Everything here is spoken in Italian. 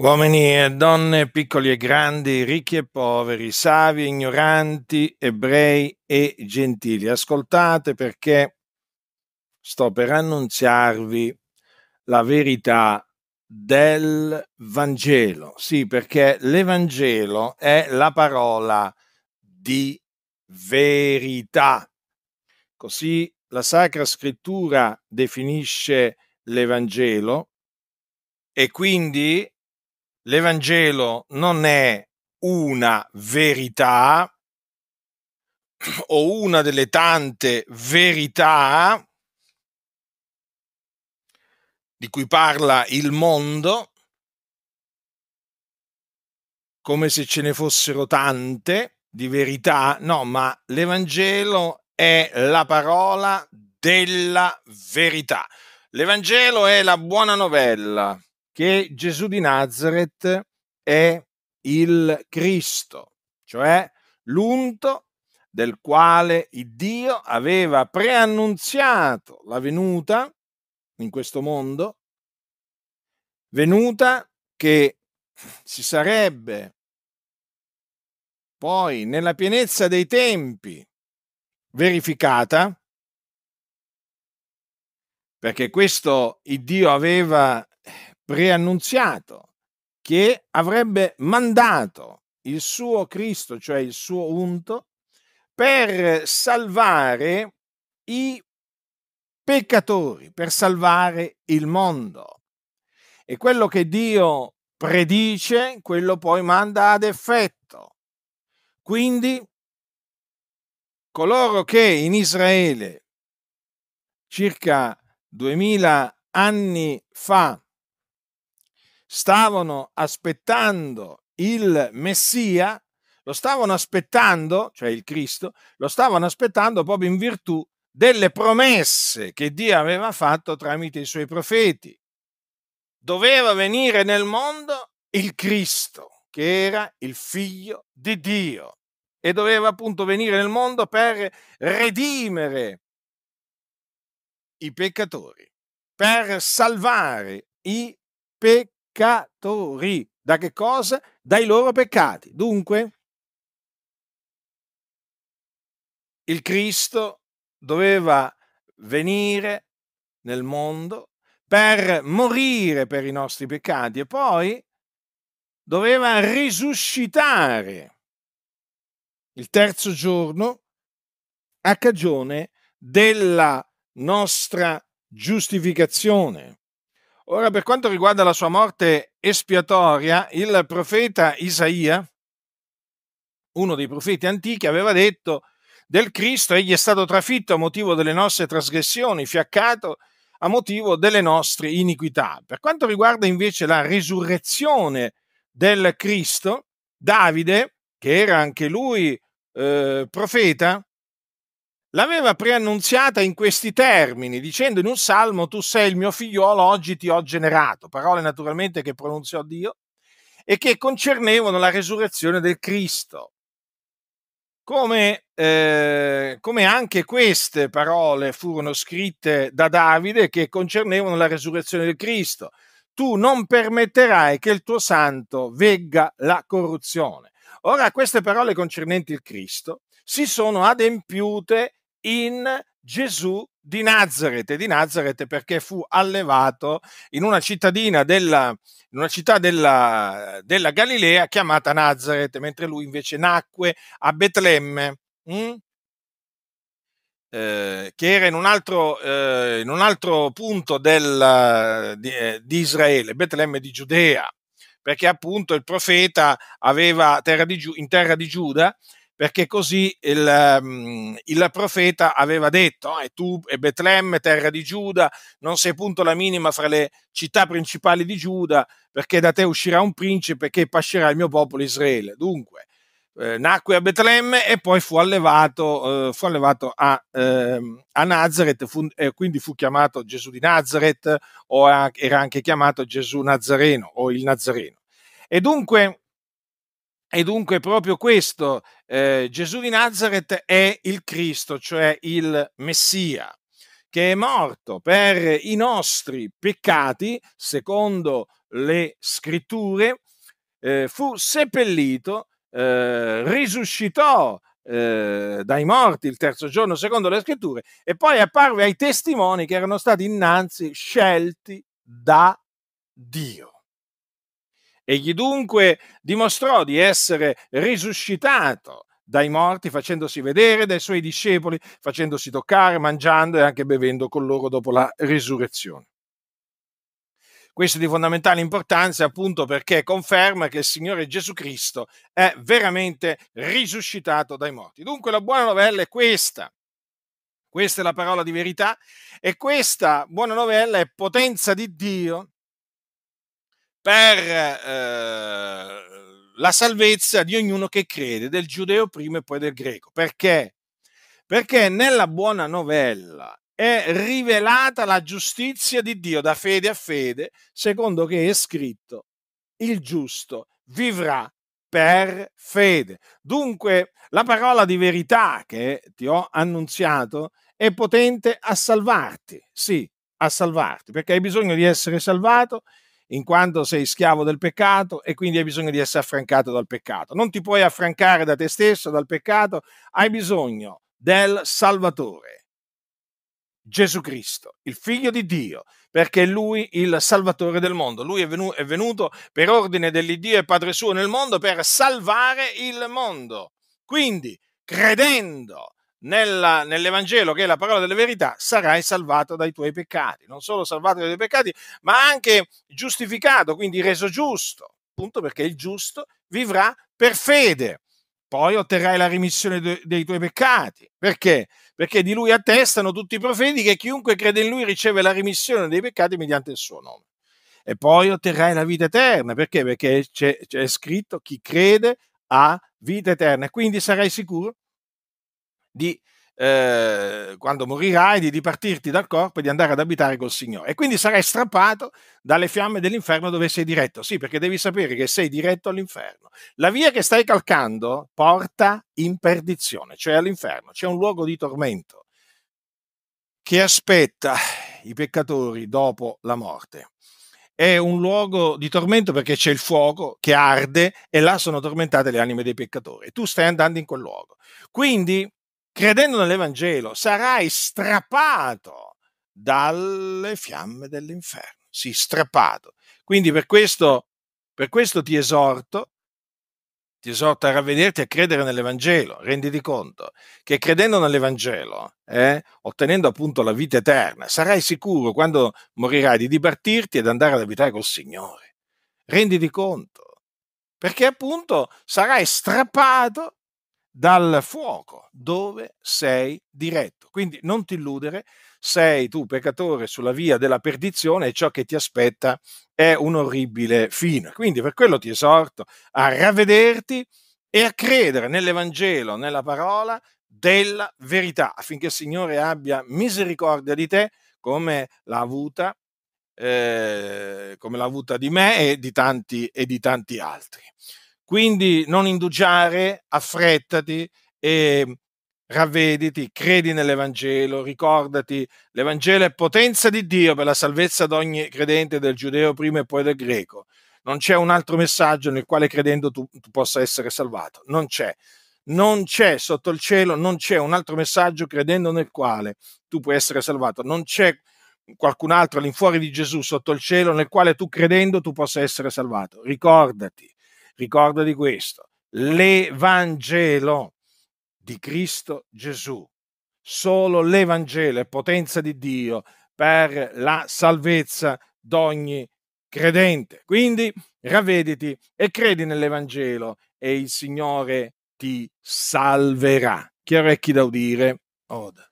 Uomini e donne, piccoli e grandi, ricchi e poveri, savi e ignoranti, ebrei e gentili, ascoltate perché sto per annunziarvi la verità del Vangelo. Sì, perché l'Evangelo è la parola di verità. Così la Sacra Scrittura definisce l'Evangelo e quindi l'Evangelo non è una verità o una delle tante verità di cui parla il mondo, come se ce ne fossero tante di verità, no, ma l'Evangelo è la parola della verità. L'Evangelo è la buona novella che Gesù di Nazareth è il Cristo, cioè l'unto del quale Dio aveva preannunziato la venuta in questo mondo, venuta che si sarebbe poi nella pienezza dei tempi verificata, perché questo Dio aveva preannunziato che avrebbe mandato il suo Cristo, cioè il suo unto, per salvare i peccatori, per salvare il mondo. E quello che Dio predice, quello poi manda ad effetto. Quindi coloro che in Israele circa 2000 anni fa stavano aspettando il Messia, lo stavano aspettando, cioè il Cristo, lo stavano aspettando proprio in virtù delle promesse che Dio aveva fatto tramite i suoi profeti. Doveva venire nel mondo il Cristo, che era il figlio di Dio e doveva appunto venire nel mondo per redimere i peccatori, per salvare i peccatori peccatori. Da che cosa? Dai loro peccati. Dunque, il Cristo doveva venire nel mondo per morire per i nostri peccati e poi doveva risuscitare il terzo giorno a cagione della nostra giustificazione. Ora, per quanto riguarda la sua morte espiatoria, il profeta Isaia, uno dei profeti antichi, aveva detto del Cristo, egli è stato trafitto a motivo delle nostre trasgressioni, fiaccato a motivo delle nostre iniquità. Per quanto riguarda invece la risurrezione del Cristo, Davide, che era anche lui eh, profeta, l'aveva preannunziata in questi termini, dicendo in un salmo, tu sei il mio figliolo, oggi ti ho generato, parole naturalmente che pronunziò Dio, e che concernevano la resurrezione del Cristo. Come, eh, come, anche queste parole furono scritte da Davide che concernevano la resurrezione del Cristo. Tu non permetterai che il tuo santo vegga la corruzione. Ora queste parole concernenti il Cristo si sono adempiute in Gesù di Nazareth, di Nazareth perché fu allevato in una cittadina della, in una città della, della Galilea chiamata Nazareth, mentre lui invece nacque a Betlemme. Mm? Eh, che era in un altro, eh, in un altro punto del, di, eh, di, Israele, Betlemme di Giudea, perché appunto il profeta aveva terra di, in terra di Giuda perché così il, mhmm, il profeta aveva detto, e eh, tu e Betlemme, terra di Giuda, non sei punto la minima fra le città principali di Giuda, perché da te uscirà un principe che pascerà il mio popolo Israele. Dunque, eh, nacque a Betlemme e poi fu allevato, eh, fu allevato a, eh, a, Nazareth, fu, eh, quindi fu chiamato Gesù di Nazareth, o era anche chiamato Gesù Nazareno, o il Nazareno. E dunque e dunque proprio questo, eh, Gesù di Nazareth è il Cristo, cioè il Messia, che è morto per i nostri peccati, secondo le scritture, eh, fu seppellito, eh, risuscitò eh, dai morti il terzo giorno, secondo le scritture, e poi apparve ai testimoni che erano stati innanzi scelti da Dio. Egli dunque dimostrò di essere risuscitato dai morti, facendosi vedere dai suoi discepoli, facendosi toccare, mangiando e anche bevendo con loro dopo la risurrezione. Questo è di fondamentale importanza appunto perché conferma che il Signore Gesù Cristo è veramente risuscitato dai morti. Dunque la buona novella è questa. Questa è la parola di verità e questa buona novella è potenza di Dio per eh, la salvezza di ognuno che crede, del giudeo prima e poi del greco. Perché? Perché nella buona novella è rivelata la giustizia di Dio da fede a fede, secondo che è scritto, il giusto vivrà per fede. Dunque, la parola di verità che ti ho annunziato è potente a salvarti, sì, a salvarti, perché hai bisogno di essere salvato in quanto sei schiavo del peccato e quindi hai bisogno di essere affrancato dal peccato. Non ti puoi affrancare da te stesso, dal peccato, hai bisogno del Salvatore, Gesù Cristo, il figlio di Dio, perché è lui il Salvatore del mondo. Lui è, venuto per ordine dell'Iddio e Padre suo nel mondo per salvare il mondo. Quindi, credendo nella, nell'Evangelo, che è la parola della verità, sarai salvato dai tuoi peccati. Non solo salvato dai tuoi peccati, ma anche giustificato, quindi reso giusto, appunto perché il giusto vivrà per fede. Poi otterrai la rimissione de- dei tuoi peccati. Perché? Perché di lui attestano tutti i profeti che chiunque crede in lui riceve la rimissione dei peccati mediante il suo nome. E poi otterrai la vita eterna. Perché? Perché c'è, c'è scritto chi crede ha vita eterna. Quindi sarai sicuro di eh, quando morirai, di dipartirti dal corpo e di andare ad abitare col Signore. E quindi sarai strappato dalle fiamme dell'inferno dove sei diretto. Sì, perché devi sapere che sei diretto all'inferno. La via che stai calcando porta in perdizione, cioè all'inferno. C'è un luogo di tormento che aspetta i peccatori dopo la morte. È un luogo di tormento perché c'è il fuoco che arde e là sono tormentate le anime dei peccatori. E Tu stai andando in quel luogo. Quindi credendo nell'Evangelo, sarai strappato dalle fiamme dell'inferno. Sì, strappato. Quindi per questo, per questo ti esorto, ti esorto a ravvederti a credere nell'Evangelo, renditi conto che credendo nell'Evangelo, eh, ottenendo appunto la vita eterna, sarai sicuro quando morirai di dipartirti ed andare ad abitare col Signore. Renditi conto, perché appunto sarai strappato dal fuoco dove sei diretto. Quindi non ti illudere, sei tu peccatore sulla via della perdizione e ciò che ti aspetta è un orribile fine. Quindi per quello ti esorto a ravvederti e a credere nell'Evangelo, nella parola della verità, affinché il Signore abbia misericordia di te come l'ha avuta, eh, come l'ha avuta di me e di tanti, e di tanti altri. Quindi non indugiare, affrettati e ravvediti, credi nell'Evangelo, ricordati, l'Evangelo è potenza di Dio per la salvezza di ogni credente, del giudeo prima e poi del greco. Non c'è un altro messaggio nel quale credendo tu, tu possa essere salvato. Non c'è. Non c'è sotto il cielo, non c'è un altro messaggio credendo nel quale tu puoi essere salvato. Non c'è qualcun altro all'infuori di Gesù sotto il cielo nel quale tu credendo tu possa essere salvato. Ricordati, Ricorda di questo, l'Evangelo di Cristo Gesù. Solo l'Evangelo è potenza di Dio per la salvezza d'ogni credente. Quindi ravvediti e credi nell'Evangelo e il Signore ti salverà. Chi ha orecchi da udire, oda.